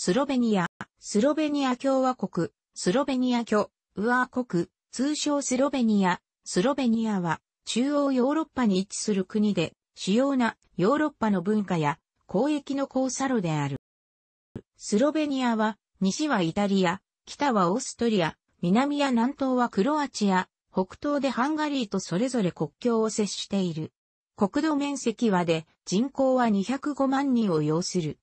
スロベニア、スロベニア共和国、スロベニア共和国、通称スロベニア、スロベニアは中央ヨーロッパに位置する国で、主要なヨーロッパの文化や交易の交差路である。スロベニアは、西はイタリア、北はオーストリア、南や南東はクロアチア、北東でハンガリーとそれぞれ国境を接している。国土面積はで人口は205万人を要する。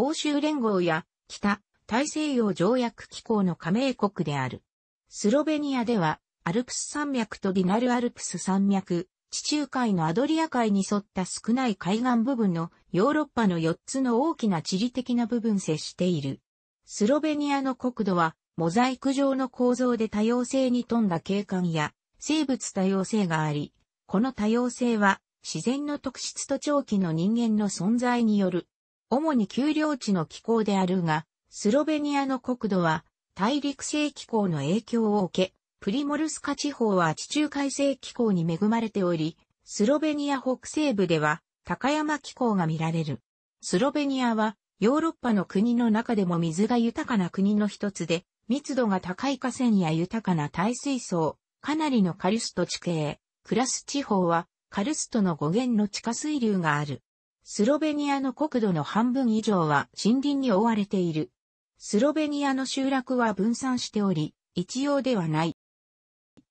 欧州連合や北大西洋条約機構の加盟国である。スロベニアでは、アルプス山脈とディナルアルプス山脈、地中海のアドリア海に沿った少ない海岸部分のヨーロッパの4つの大きな地理的な部分接している。スロベニアの国土はモザイク状の構造で多様性に富んだ景観や生物多様性があり、この多様性は自然の特質と長期の人間の存在による主に丘陵地の気候であるが、スロベニアの国土は大陸性気候の影響を受け、プリモルスカ地方は地中海性気候に恵まれており、スロベニア北西部では高山気候が見られる。スロベニアはヨーロッパの国の中でも水が豊かな国の一つで、密度が高い河川や豊かな耐水層、かなりのカルスト地形、クラス地方はカルストの語源の地下水流がある。スロベニアの国土の半分以上は森林に覆われている。スロベニアの集落は分散しており、一様ではない。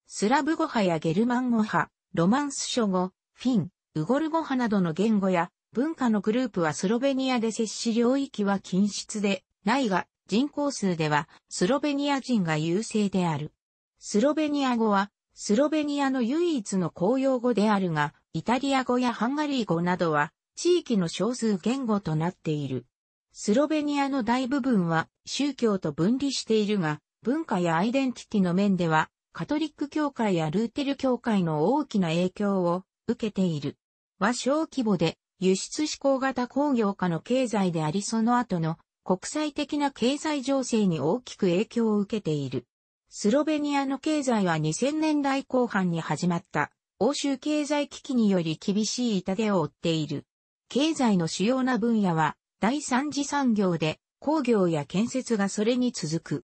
スラブ語派やゲルマン語派、ロマンス諸語、フィン、ウゴル語派などの言語や文化のグループはスロベニアで接し領域は均質でないが、人口数ではスロベニア人が優勢である。スロベニア語はスロベニアの唯一の公用語であるが、イタリア語やハンガリー語などは地域の少数言語となっている。スロベニアの大部分は宗教と分離しているが、文化やアイデンティティの面では、カトリック教会やルーテル教会の大きな影響を受けている。和小規模で輸出志向型工業化の経済でありその後の国際的な経済情勢に大きく影響を受けている。スロベニアの経済は2000年代後半に始まった欧州経済危機により厳しい痛手を負っている。経済の主要な分野は、第三次産業で、工業や建設がそれに続く。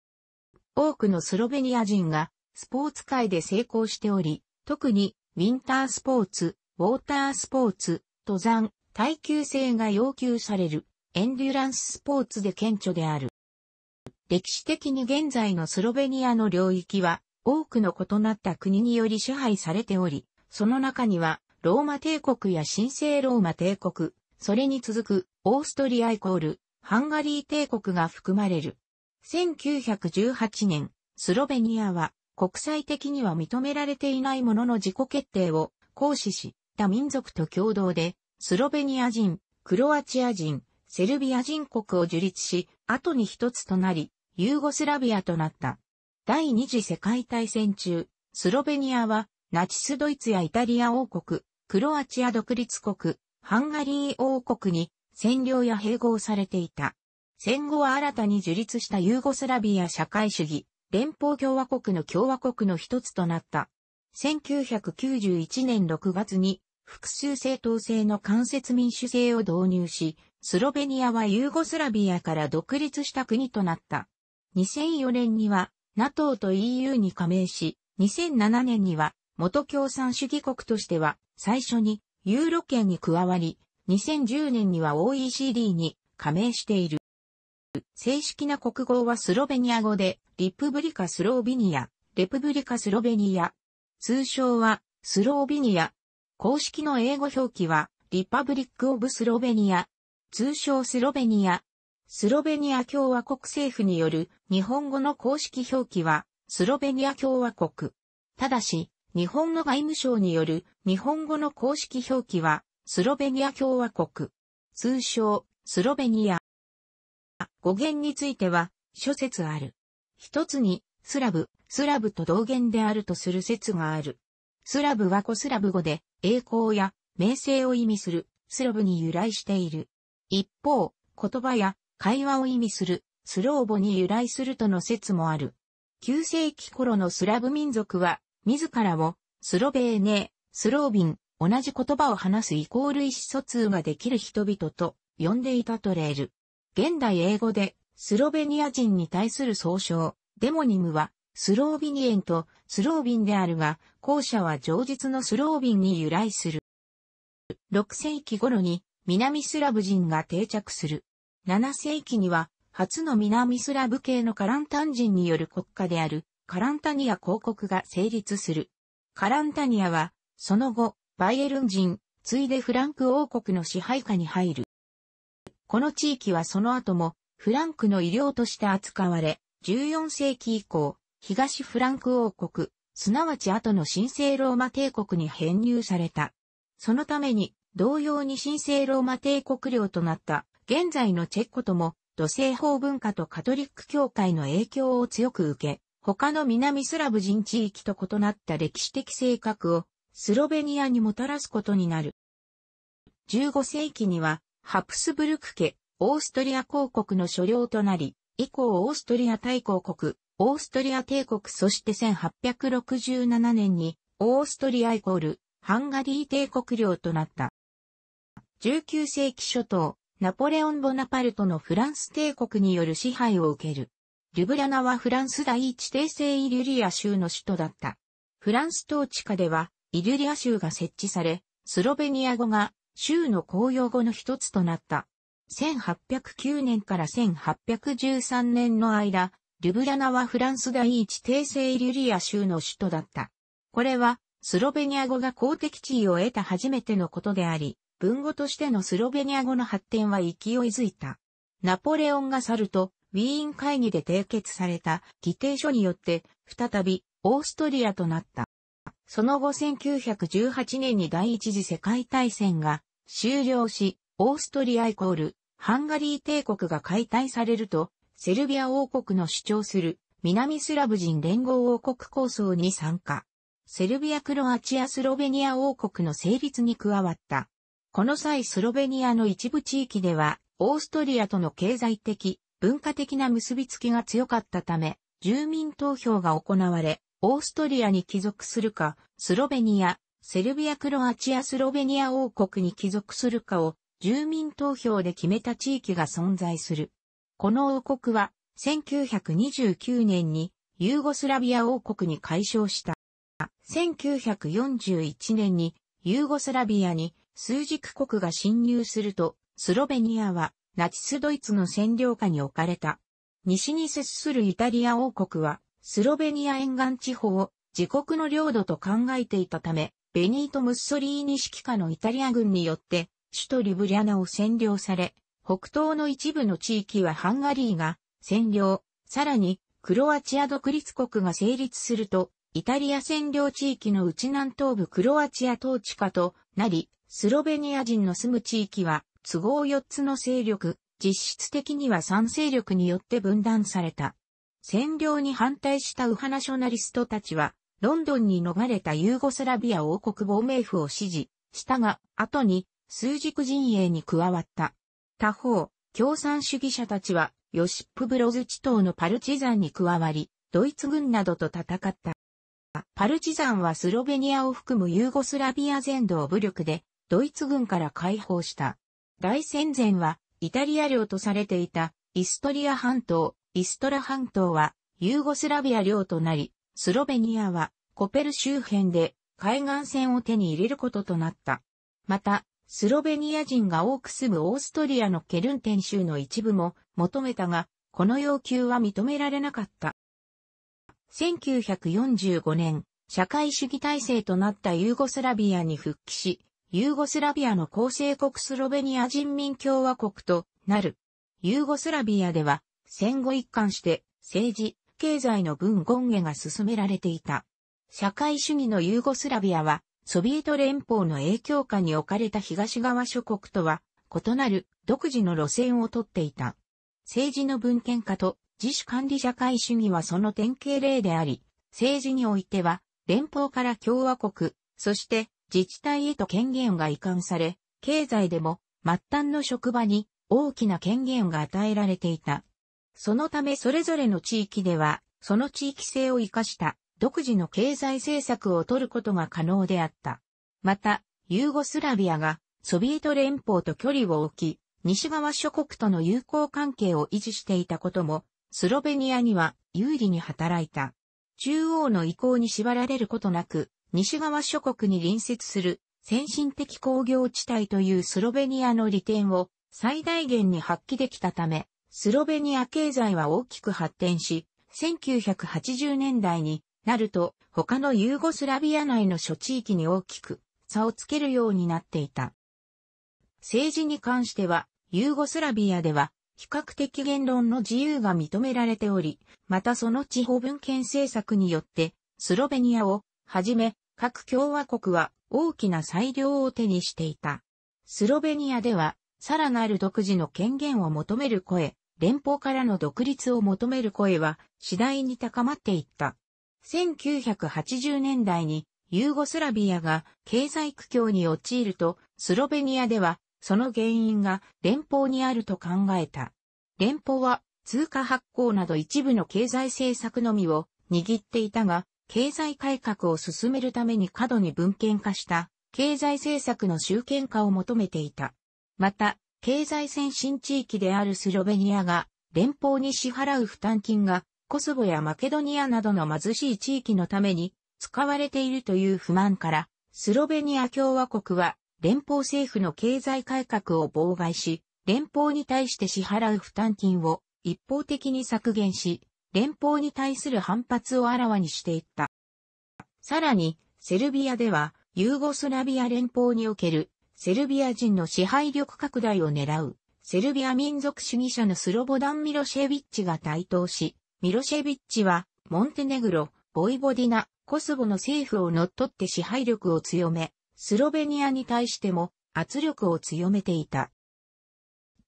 多くのスロベニア人が、スポーツ界で成功しており、特に、ウィンタースポーツ、ウォータースポーツ、登山、耐久性が要求される、エンデュランススポーツで顕著である。歴史的に現在のスロベニアの領域は、多くの異なった国により支配されており、その中にはローマ帝国や神聖ローマ帝国、それに続くオーストリアイコール、ハンガリー帝国が含まれる。1918年、スロベニアは国際的には認められていないものの自己決定を行使し、他民族と共同で、スロベニア人、クロアチア人、セルビア人国を樹立し、後に一つとなり、ユーゴスラビアとなった。第二次世界大戦中、スロベニアはナチスドイツやイタリア王国、クロアチア独立国、ハンガリー王国に占領や併合されていた。戦後は新たに樹立したユーゴスラビア社会主義、連邦共和国の共和国の一つとなった。1991年6月に複数政党制の間接民主制を導入し、スロベニアはユーゴスラビアから独立した国となった。2004年には NATO と EU に加盟し、2007年には元共産主義国としては最初にユーロ圏に加わり、2010年には OECD に加盟している。正式な国語はスロベニア語で、リプブリカスロービニア、レプブリカスロベニア。通称は、スロービニア。公式の英語表記は、リパブリック・オブ・スロベニア。通称スロベニア。スロベニア共和国政府による日本語の公式表記は、スロベニア共和国。ただし、日本の外務省による日本語の公式表記は、スロベニア共和国。通称、スロベニア。語源については、諸説ある。一つに、スラブ、スラブと同源であるとする説がある。スラブはコスラブ語で、栄光や名声を意味する、スロブに由来している。一方、言葉や会話を意味する、スローボに由来するとの説もある。9世紀頃のスラブ民族は、自らを、スロベーネ、スロービン、同じ言葉を話すイコール意思疎通ができる人々と呼んでいたトレール。現代英語でスロベニア人に対する総称、デモニムはスロービニエンとスロービンであるが、後者は上述のスロービンに由来する。6世紀頃に南スラブ人が定着する。7世紀には初の南スラブ系のカランタン人による国家であるカランタニア公国が成立する。カランタニアは、その後、バイエルン人、ついでフランク王国の支配下に入る。この地域はその後も、フランクの医療として扱われ、14世紀以降、東フランク王国、すなわち後の神聖ローマ帝国に編入された。そのために、同様に神聖ローマ帝国領となった、現在のチェコとも、土星法文化とカトリック教会の影響を強く受け、他の南スラブ人地域と異なった歴史的性格をスロベニアにもたらすことになる。15世紀にはハプスブルク家、オーストリア公国の所領となり、以降オーストリア大公国、オーストリア帝国そして1867年にオーストリアイコールハンガリー帝国領となった。19世紀初頭、ナポレオン・ボナパルトのフランス帝国による支配を受ける。リュブリャナはフランス第一帝政イリュリア州の首都だった。フランス統治下では、イリュリア州が設置され、スロベニア語が州の公用語の一つとなった。1809年から1813年の間、リュブリャナはフランス第一帝政イリュリア州の首都だった。これは、スロベニア語が公的地位を得た初めてのことであり、文語としてのスロベニア語の発展は勢いづいた。ナポレオンが去ると、ウィーン会議で締結された議定書によって、再びオーストリアとなった。その後1918年に第一次世界大戦が終了し、オーストリアイコールハンガリー帝国が解体されると、セルビア王国の主張する南スラブ人連合王国構想に参加。セルビア・クロアチア・スロベニア王国の成立に加わった。この際スロベニアの一部地域では、オーストリアとの経済的、文化的な結びつきが強かったため、住民投票が行われ、オーストリアに帰属するか、スロベニア、セルビア・クロアチア・スロベニア王国に帰属するかを住民投票で決めた地域が存在する。この王国は1929年にユーゴスラビア王国に解消した。1941年にユーゴスラビアに数軸国が侵入すると、スロベニアはナチスドイツの占領下に置かれた。西に接するイタリア王国は、スロベニア沿岸地方を自国の領土と考えていたため、ベニート・ムッソリーニ指揮下のイタリア軍によって、首都リブリャナを占領され、北東の一部の地域はハンガリーが占領、さらにクロアチア独立国が成立すると、イタリア占領地域の内南東部クロアチア統治下となり、スロベニア人の住む地域は都合4つの勢力、実質的には3勢力によって分断された。占領に反対した右派ナショナリストたちは、ロンドンに逃れたユーゴスラビア王国亡命府を支持したが、後に数軸陣営に加わった。他方、共産主義者たちは、ヨシップブロズ地頭のパルチザンに加わり、ドイツ軍などと戦った。パルチザンはスロベニアを含むユーゴスラビア全土を武力で、ドイツ軍から解放した。大戦前はイタリア領とされていたイストリア半島、イストラ半島はユーゴスラビア領となり、スロベニアはコペル周辺で海岸線を手に入れることとなった。また、スロベニア人が多く住むオーストリアのケルンテン州の一部も求めたが、この要求は認められなかった。1945年、社会主義体制となったユーゴスラビアに復帰し、ユーゴスラビアの構成国スロベニア人民共和国となる。ユーゴスラビアでは戦後一貫して政治、経済の分権下が進められていた。社会主義のユーゴスラビアはソビエト連邦の影響下に置かれた東側諸国とは異なる独自の路線をとっていた。政治の文献化と自主管理社会主義はその典型例であり、政治においては連邦から共和国、そして自治体へと権限が移管され、経済でも末端の職場に大きな権限が与えられていた。そのためそれぞれの地域では、その地域性を生かした独自の経済政策を取ることが可能であった。また、ユーゴスラビアがソビエト連邦と距離を置き、西側諸国との友好関係を維持していたことも、スロベニアには有利に働いた。中央の意向に縛られることなく、西側諸国に隣接する先進的工業地帯というスロベニアの利点を最大限に発揮できたため、スロベニア経済は大きく発展し、1980年代になると他のユーゴスラビア内の諸地域に大きく差をつけるようになっていた。政治に関しては、ユーゴスラビアでは比較的言論の自由が認められており、またその地方分権政策によって、スロベニアをはじめ、各共和国は大きな裁量を手にしていた。スロベニアでは、さらなる独自の権限を求める声、連邦からの独立を求める声は次第に高まっていった。1980年代にユーゴスラビアが経済苦境に陥ると、スロベニアではその原因が連邦にあると考えた。連邦は通貨発行など一部の経済政策のみを握っていたが、経済改革を進めるために過度に文献化した経済政策の集権化を求めていた。また、経済先進地域であるスロベニアが連邦に支払う負担金がコスボやマケドニアなどの貧しい地域のために使われているという不満から、スロベニア共和国は連邦政府の経済改革を妨害し、連邦に対して支払う負担金を一方的に削減し、連邦に対する反発をあらわにしていった。さらに、セルビアでは、ユーゴスラビア連邦におけるセルビア人の支配力拡大を狙う、セルビア民族主義者のスロボダン・ミロシェビッチが台頭し、ミロシェビッチは、モンテネグロ、ボイボディナ、コスボの政府を乗っ取って支配力を強め、スロベニアに対しても圧力を強めていた。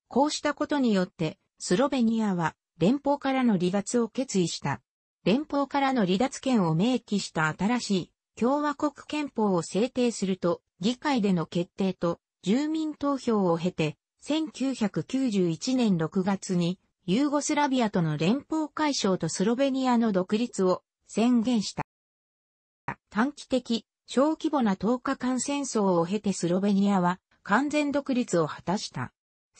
こうしたことによって、スロベニアは連邦からの離脱を決意した。連邦からの離脱権を明記した新しい共和国憲法を制定すると、議会での決定と住民投票を経て、1991年6月にユーゴスラビアとの連邦解消とスロベニアの独立を宣言した。短期的、小規模な10日間戦争を経てスロベニアは完全独立を果たした。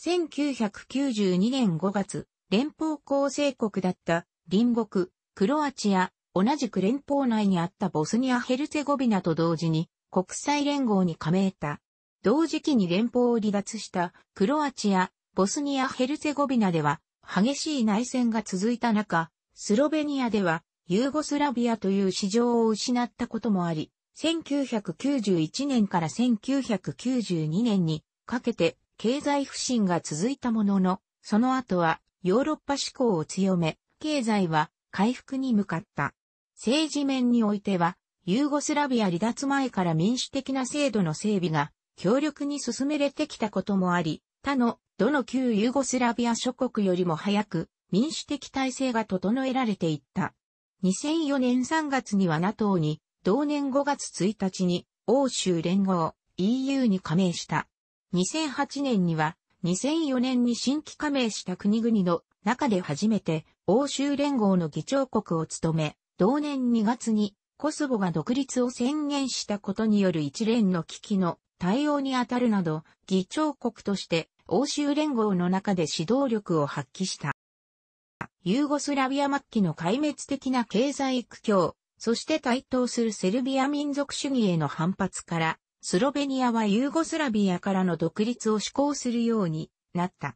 1992年5月、連邦構成国だった隣国、クロアチア、同じく連邦内にあったボスニア・ヘルツェゴビナと同時に国際連合に加盟た。同時期に連邦を離脱したクロアチア、ボスニア・ヘルツェゴビナでは激しい内戦が続いた中、スロベニアではユーゴスラビアという市場を失ったこともあり、1991年から1992年にかけて経済不振が続いたものの、その後はヨーロッパ志向を強め、経済は回復に向かった。政治面においては、ユーゴスラビア離脱前から民主的な制度の整備が強力に進めれてきたこともあり、他のどの旧ユーゴスラビア諸国よりも早く民主的体制が整えられていった。2004年3月には NATO に、同年5月1日に欧州連合 EU に加盟した。2008年には2004年に新規加盟した国々の中で初めて欧州連合の議長国を務め、同年2月にコソボが独立を宣言したことによる一連の危機の対応にあたるなど、議長国として欧州連合の中で指導力を発揮した。ユーゴスラビア末期の壊滅的な経済苦境、そして台頭するセルビア民族主義への反発から、スロベニアはユーゴスラビアからの独立を施行するようになった。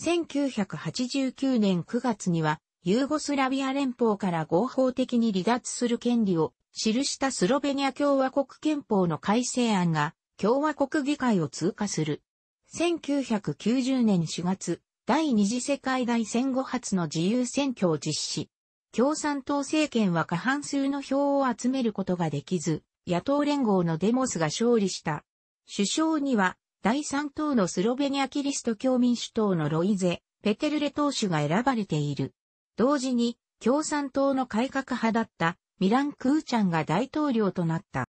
1989年9月には、ユーゴスラビア連邦から合法的に離脱する権利を記したスロベニア共和国憲法の改正案が共和国議会を通過する。1990年4月、第二次世界大戦後初の自由選挙を実施。共産党政権は過半数の票を集めることができず、野党連合のデモスが勝利した。首相には、第3党のスロベニアキリスト教民主党のロイゼ・ペテルレ党首が選ばれている。同時に、共産党の改革派だったミラン・クーチャンが大統領となった。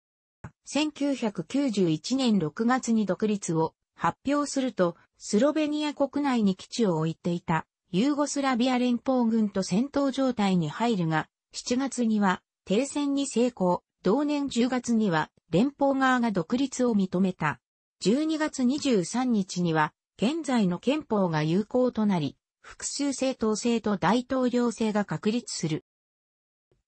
1991年6月に独立を発表すると、スロベニア国内に基地を置いていたユーゴスラビア連邦軍と戦闘状態に入るが、7月には停戦に成功。同年10月には連邦側が独立を認めた。12月23日には、現在の憲法が有効となり、複数政党制と大統領制が確立する。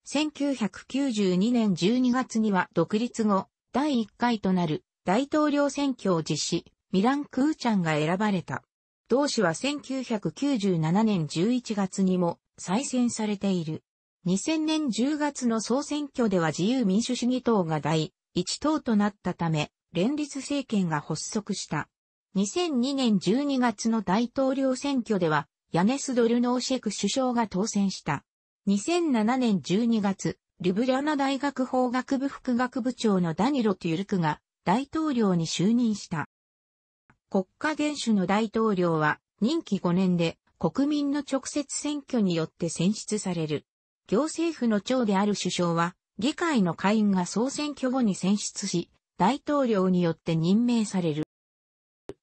1992年12月には独立後、第1回となる大統領選挙を実施、ミラン・クーチャンが選ばれた。同氏は1997年11月にも再選されている。2000年10月の総選挙では自由民主主義党が第1党となったため、連立政権が発足した。2002年12月の大統領選挙では、ヤネス・ドルノーシェク首相が当選した。2007年12月、リブリャナ大学法学部副学部長のダニロ・トゥルクが大統領に就任した。国家元首の大統領は任期5年で国民の直接選挙によって選出される。行政府の長である首相は、議会の会員が総選挙後に選出し、大統領によって任命される。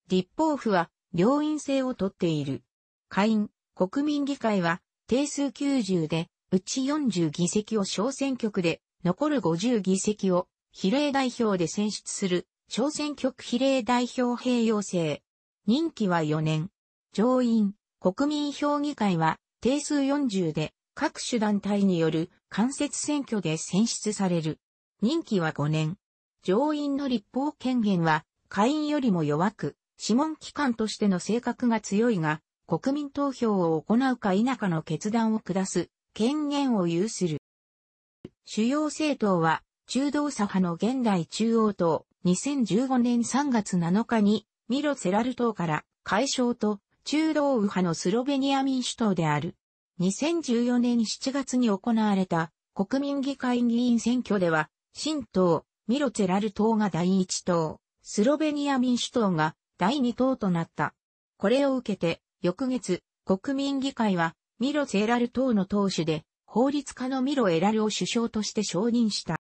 立法府は、両院制をとっている。会員、国民議会は、定数90で、うち40議席を小選挙区で、残る50議席を、比例代表で選出する、小選挙区比例代表併用制。任期は4年。上院、国民評議会は、定数40で、各種団体による間接選挙で選出される。任期は5年。上院の立法権限は下院よりも弱く、諮問機関としての性格が強いが、国民投票を行うか否かの決断を下す権限を有する。主要政党は中道左派の現代中央党、2015年3月7日にミロ・セラル党から解消と中道右派のスロベニア民主党である。2014年7月に行われた国民議会議員選挙では、新党、ミロツェラル党が第一党、スロベニア民主党が第二党となった。これを受けて、翌月、国民議会は、ミロツェラル党の党首で、法律家のミロエラルを首相として承認した。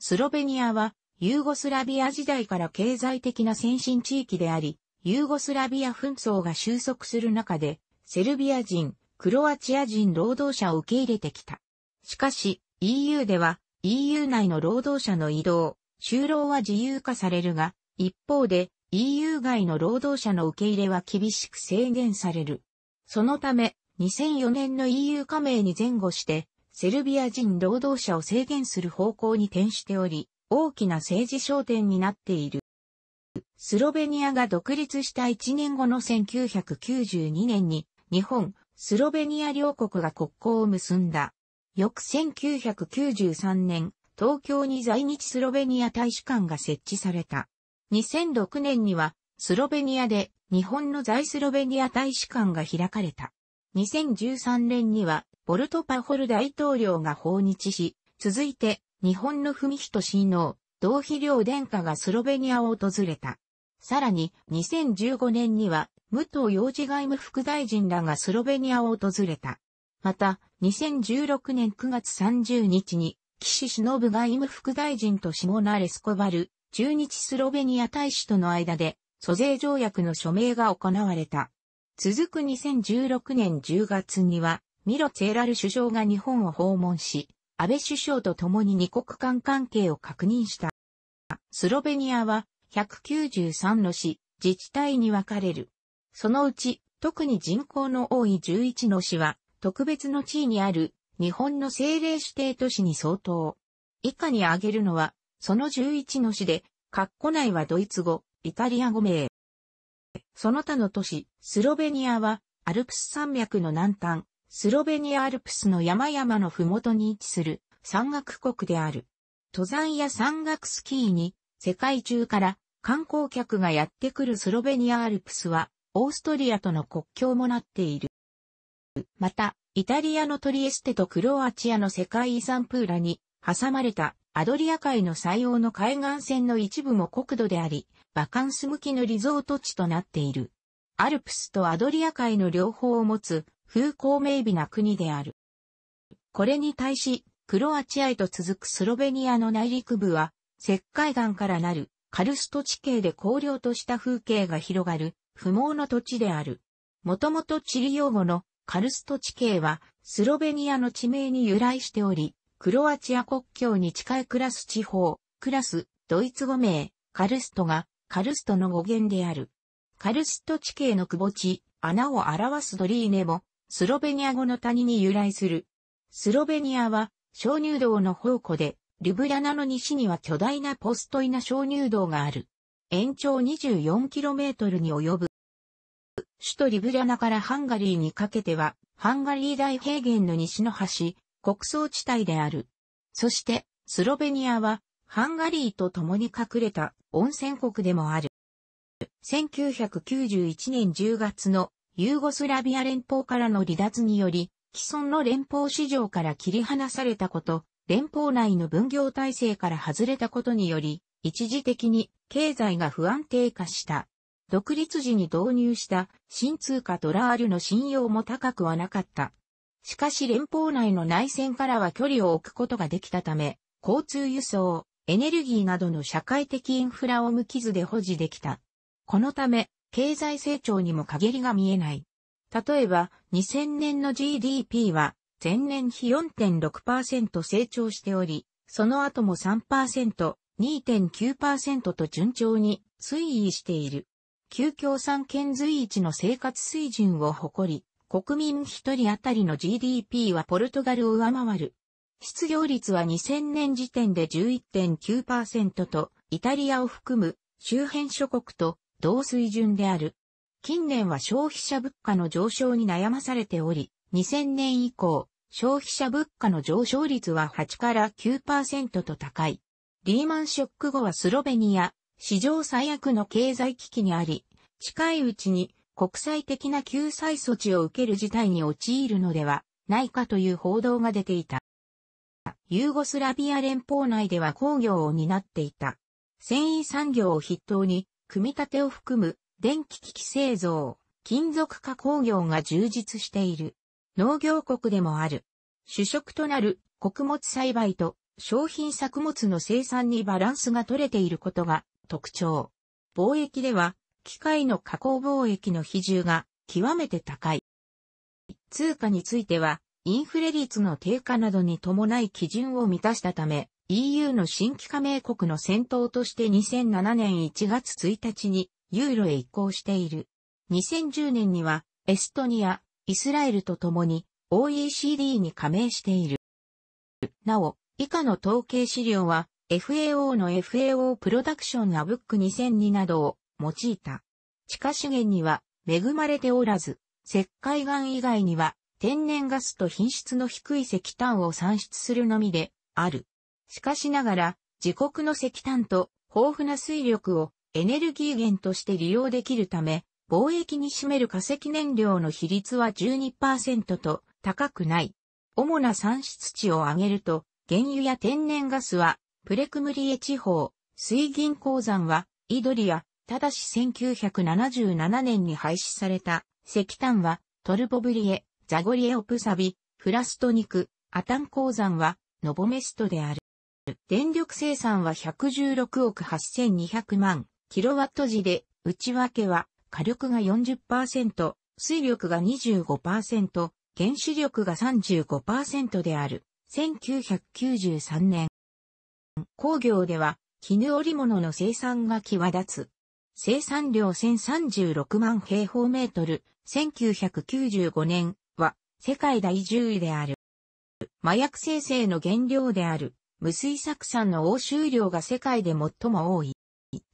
スロベニアは、ユーゴスラビア時代から経済的な先進地域であり、ユーゴスラビア紛争が収束する中で、セルビア人、クロアチア人労働者を受け入れてきた。しかし、EU では EU 内の労働者の移動、就労は自由化されるが、一方で EU 外の労働者の受け入れは厳しく制限される。そのため、2004年の EU 加盟に前後して、セルビア人労働者を制限する方向に転しており、大きな政治焦点になっている。スロベニアが独立した1年後の1992年に、日本、スロベニア両国が国交を結んだ。翌1993年、東京に在日スロベニア大使館が設置された。2006年には、スロベニアで日本の在スロベニア大使館が開かれた。2013年には、ボルトパホル大統領が訪日し、続いて、日本の文人親王、同肥領殿下がスロベニアを訪れた。さらに、2015年には、武藤洋次外務副大臣らがスロベニアを訪れた。また、2016年9月30日に、岸忍外務副大臣とシモナ・レスコバル、中日スロベニア大使との間で、租税条約の署名が行われた。続く2016年10月には、ミロ・ツェラル首相が日本を訪問し、安倍首相と共に二国間関係を確認した。スロベニアは193の市、自治体に分かれる。そのうち、特に人口の多い11の市は、特別の地位にある日本の政令指定都市に相当。以下に挙げるのは、その11の市で、括弧内はドイツ語、イタリア語名。その他の都市、スロベニアは、アルプス山脈の南端、スロベニアアルプスの山々の麓に位置する山岳国である。登山や山岳スキーに、世界中から観光客がやってくるスロベニアアルプスは、オーストリアとの国境もなっている。また、イタリアのトリエステとクロアチアの世界遺産プーラに挟まれたアドリア海の最大の海岸線の一部も国土であり、バカンス向きのリゾート地となっている。アルプスとアドリア海の両方を持つ風光明媚な国である。これに対し、クロアチアへと続くスロベニアの内陸部は、石灰岩からなるカルスト地形で荒涼とした風景が広がる不毛の土地である。もともと地理用語のカルスト地形はスロベニアの地名に由来しており、クロアチア国境に近いクラス地方、クラス、ドイツ語名、カルストがカルストの語源である。カルスト地形の窪地、穴を表すドリーネも、スロベニア語の谷に由来する。スロベニアは、鍾乳洞の宝庫で、リブリャナの西には巨大なポストイナ鍾乳洞がある。延長 24km に及ぶ。首都リブリャナからハンガリーにかけては、ハンガリー大平原の西の端、国葬地帯である。そして、スロベニアは、ハンガリーと共に隠れた温泉国でもある。1991年10月のユーゴスラビア連邦からの離脱により、既存の連邦市場から切り離されたこと、連邦内の分業体制から外れたことにより、一時的に経済が不安定化した。独立時に導入した新通貨ドラールの信用も高くはなかった。しかし連邦内の内戦からは距離を置くことができたため、交通輸送、エネルギーなどの社会的インフラを無傷で保持できた。このため、経済成長にも陰りが見えない。例えば、2000年の GDP は、前年比4.6%成長しており、その後も3%、2.9%と順調に推移している。旧共産圏随一の生活水準を誇り、国民一人当たりの GDP はポルトガルを上回る。失業率は2000年時点で11.9%と、イタリアを含む周辺諸国と同水準である。近年は消費者物価の上昇に悩まされており、2000年以降、消費者物価の上昇率は8から9%と高い。リーマンショック後はスロベニア、史上最悪の経済危機にあり、近いうちに国際的な救済措置を受ける事態に陥るのではないかという報道が出ていた。ユーゴスラビア連邦内では工業を担っていた。繊維産業を筆頭に、組み立てを含む電気機器製造、金属加工業が充実している。農業国でもある。主食となる穀物栽培と商品作物の生産にバランスが取れていることが特徴。貿易では、機械の加工貿易の比重が極めて高い。通貨については、インフレ率の低下などに伴い基準を満たしたため、EU の新規加盟国の先頭として2007年1月1日にユーロへ移行している。2010年にはエストニア、イスラエルと共に OECD に加盟している。なお、以下の統計資料は FAO の FAO プロダクションアブック2002などを用いた。地下資源には恵まれておらず、石灰岩以外には天然ガスと品質の低い石炭を産出するのみである。しかしながら、自国の石炭と豊富な水力をエネルギー源として利用できるため、貿易に占める化石燃料の比率は12%と高くない。主な産出地を挙げると、原油や天然ガスはプレクムリエ地方、水銀鉱山は、イドリア、ただし1977年に廃止された、石炭は、トルボブリエ、ザゴリエオプサビ、フラストニク、アタン鉱山は、ノボメストである。電力生産は116億8200万キロワット時で、内訳は火力が40%、水力が25%、原子力が35%である。1993年、工業では絹織物の生産が際立つ。生産量1036万平方メートル、1995年は世界第10位である。麻薬生成の原料である無水酢酸の欧州量が世界で最も多い。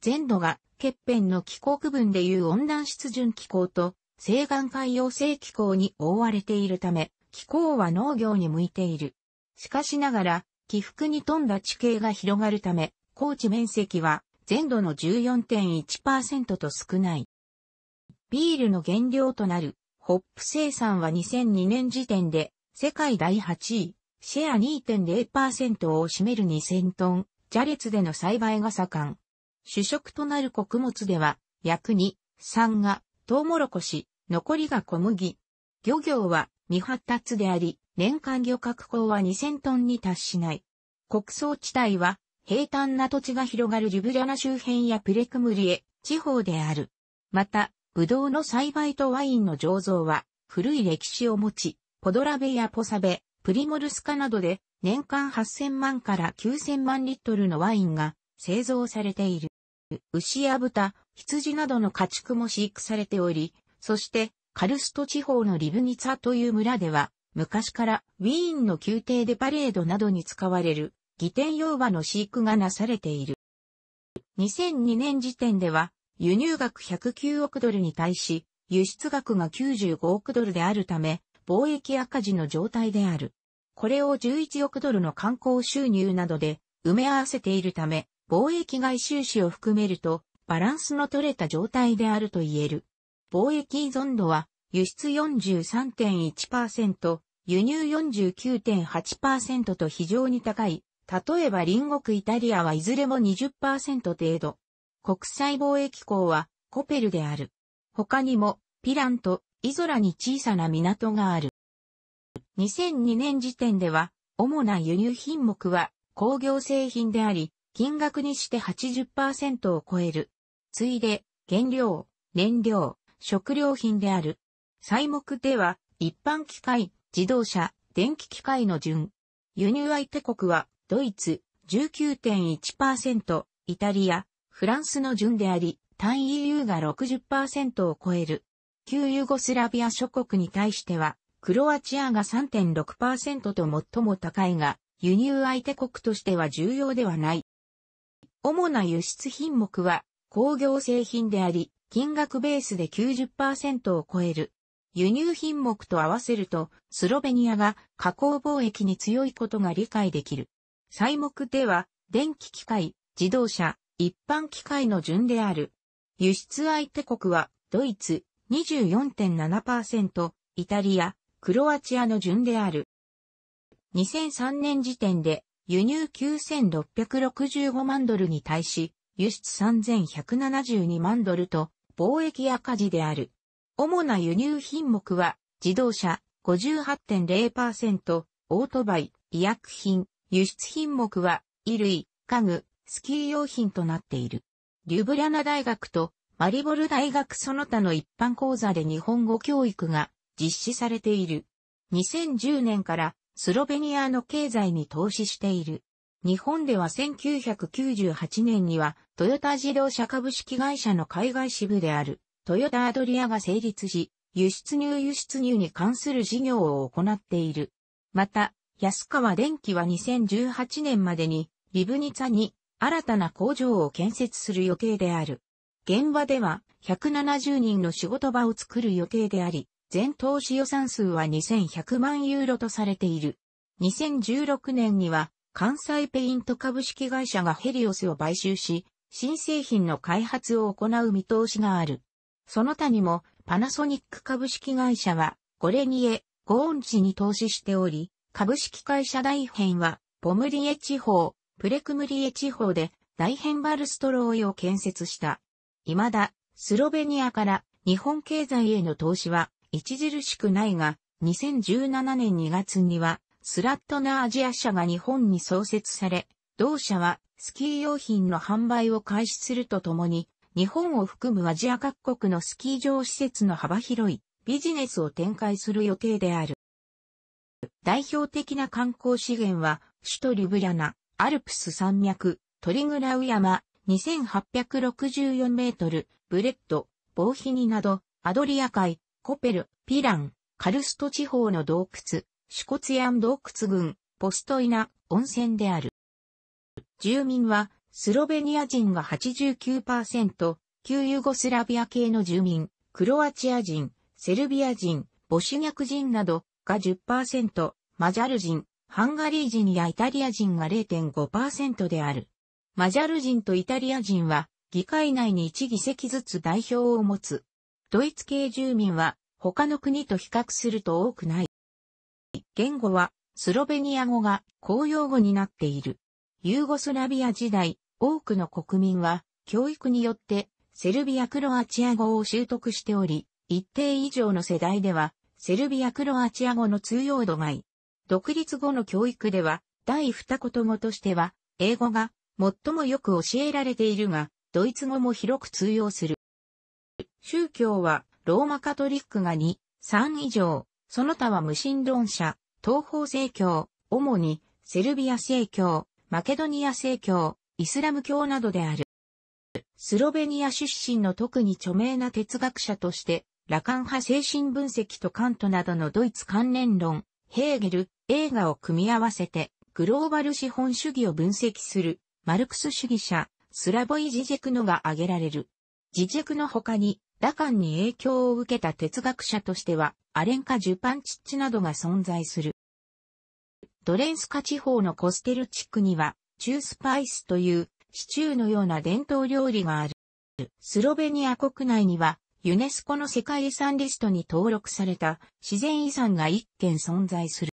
全土が欠片の気候区分でいう温暖湿潤気候と西岸海洋性気候に覆われているため、気候は農業に向いている。しかしながら、起伏に富んだ地形が広がるため、高地面積は全土の14.1%と少ない。ビールの原料となるホップ生産は2002年時点で世界第8位、シェア2.0%を占める2000トン、ジャレツでの栽培が盛ん。主食となる穀物では、約2、3がトウモロコシ、残りが小麦。漁業は未発達であり、年間漁獲港は2000トンに達しない。国葬地帯は平坦な土地が広がるリブリャナ周辺やプレクムリエ地方である。また、ブドウの栽培とワインの醸造は古い歴史を持ち、ポドラベやポサベ、プリモルスカなどで年間8000万から9000万リットルのワインが製造されている。牛や豚、羊などの家畜も飼育されており、そしてカルスト地方のリブニツァという村では昔からウィーンの宮廷でパレードなどに使われる儀典用馬の飼育がなされている。2002年時点では輸入額109億ドルに対し輸出額が95億ドルであるため貿易赤字の状態である。これを11億ドルの観光収入などで埋め合わせているため貿易外収支を含めるとバランスの取れた状態であると言える。貿易依存度は輸出43.1%、輸入49.8%と非常に高い。例えば隣国イタリアはいずれも20%程度。国際貿易港はコペルである。他にもピランとイゾラに小さな港がある。2002年時点では主な輸入品目は工業製品であり、金額にして80%を超える。ついで、原料、燃料、食料品である。材木では一般機械、自動車、電気機械の順。輸入相手国は、ドイツ、19.1%、イタリア、フランスの順であり、単 EU が60%を超える。旧ユーゴスラビア諸国に対しては、クロアチアが3.6%と最も高いが、輸入相手国としては重要ではない。主な輸出品目は工業製品であり、金額ベースで90%を超える。輸入品目と合わせると、スロベニアが加工貿易に強いことが理解できる。材木では、電気機械、自動車、一般機械の順である。輸出相手国は、ドイツ24.7%、イタリア、クロアチアの順である。2003年時点で、輸入9665万ドルに対し、輸出3172万ドルと、貿易赤字である。主な輸入品目は、自動車58.0%、オートバイ、医薬品、輸出品目は、衣類、家具、スキー用品となっている。リュブリャナ大学とマリボル大学その他の一般講座で日本語教育が実施されている。2010年からスロベニアの経済に投資している。日本では1998年にはトヨタ自動車株式会社の海外支部であるトヨタアドリアが成立し、輸出入輸出入に関する事業を行っている。また、安川電機は2018年までに、リブニツァに新たな工場を建設する予定である。現場では170人の仕事場を作る予定であり、全投資予算数は2100万ユーロとされている。2016年には関西ペイント株式会社がヘリオスを買収し、新製品の開発を行う見通しがある。その他にもパナソニック株式会社はゴレニエ、ゴーンチに投資しており、株式会社大編はポムリエ地方、プレクムリエ地方で大編バルストローイを建設した。未だスロベニアから日本経済への投資は著しくないが、2017年2月にはスラットナアジア社が日本に創設され、同社はスキー用品の販売を開始するとともに、日本を含むアジア各国のスキー場施設の幅広いビジネスを展開する予定である。代表的な観光資源は、首都リュブリャナ、アルプス山脈、トリグラウ山、2864メートル、ブレッド、ボーヒニなど、アドリア海、コペル、ピラン、カルスト地方の洞窟、シュコツヤン洞窟群、ポストイナ温泉である。住民はスロベニア人が89%、旧ユーゴスラビア系の住民、クロアチア人、セルビア人、ボシュニャク人などが10%、マジャル人、ハンガリー人やイタリア人が0.5%である。マジャル人とイタリア人は議会内に1議席ずつ代表を持つ。ドイツ系住民は他の国と比較すると多くない。言語はスロベニア語が公用語になっている。ユーゴスラビア時代、多くの国民は、教育によって、セルビア・クロアチア語を習得しており、一定以上の世代では、セルビア・クロアチア語の通用度外。独立後の教育では、第二言語としては、英語が最もよく教えられているが、ドイツ語も広く通用する。宗教は、ローマカトリックが2、3以上、その他は無神論者、東方正教、主に、セルビア正教、マケドニア正教、イスラム教などである。スロベニア出身の特に著名な哲学者として、ラカン派精神分析とカントなどのドイツ関連論、ヘーゲル、映画を組み合わせて、グローバル資本主義を分析する、マルクス主義者、スラボイ・ジジェクノが挙げられる。ジジェクの他に、ラカンに影響を受けた哲学者としては、アレンカ・ジュパンチッチなどが存在する。ドレンスカ地方のコステル地区には、チュースパイスというシチューのような伝統料理がある。スロベニア国内にはユネスコの世界遺産リストに登録された自然遺産が一件存在する。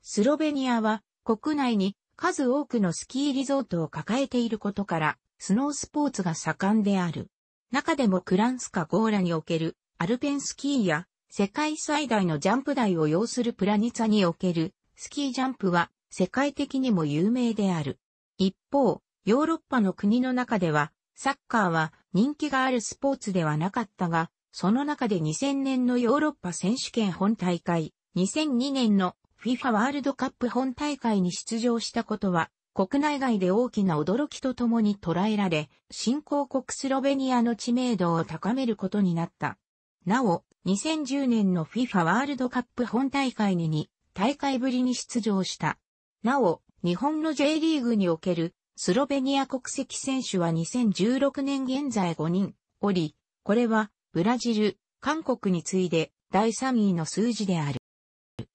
スロベニアは国内に数多くのスキーリゾートを抱えていることからスノースポーツが盛んである。中でもクランスカゴーラにおけるアルペンスキーや世界最大のジャンプ台を要するプラニツァにおけるスキージャンプは世界的にも有名である。一方、ヨーロッパの国の中では、サッカーは人気があるスポーツではなかったが、その中で2000年のヨーロッパ選手権本大会、2002年の FIFA ワールドカップ本大会に出場したことは、国内外で大きな驚きとともに捉えられ、新興国スロベニアの知名度を高めることになった。なお、2010年の FIFA ワールドカップ本大会に2大会ぶりに出場した。なお、日本の J リーグにおけるスロベニア国籍選手は2016年現在5人おり、これはブラジル、韓国に次いで第3位の数字である。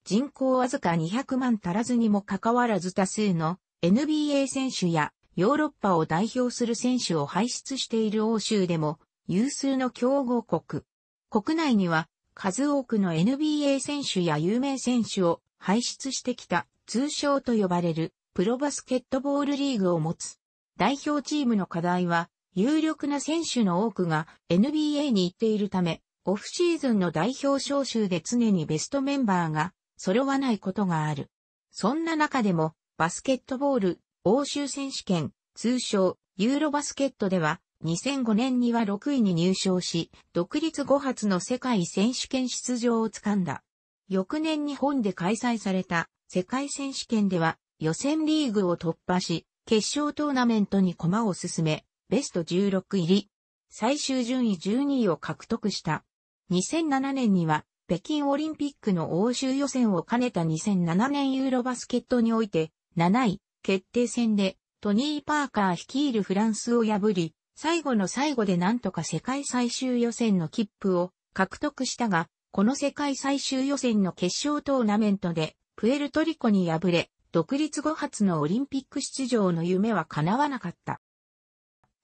人口わずか200万足らずにもかかわらず多数の NBA 選手やヨーロッパを代表する選手を輩出している欧州でも有数の強豪国。国内には数多くの NBA 選手や有名選手を輩出してきた通称と呼ばれるプロバスケットボールリーグを持つ。代表チームの課題は、有力な選手の多くが NBA に行っているため、オフシーズンの代表招集で常にベストメンバーが揃わないことがある。そんな中でも、バスケットボール、欧州選手権、通称、ユーロバスケットでは、2005年には6位に入賞し、独立5発の世界選手権出場をつかんだ。翌年日本で開催された世界選手権では予選リーグを突破し、決勝トーナメントに駒を進め、ベスト16入り、最終順位12位を獲得した。2007年には、北京オリンピックの欧州予選を兼ねた2007年ユーロバスケットにおいて、7位、決定戦で、トニー・パーカー率いるフランスを破り、最後の最後でなんとか世界最終予選の切符を獲得したが、この世界最終予選の決勝トーナメントで、プエルトリコに敗れ、独立後初のオリンピック出場の夢は叶わなかった。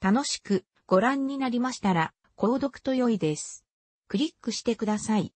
楽しくご覧になりましたら、購読と良いです。クリックしてください。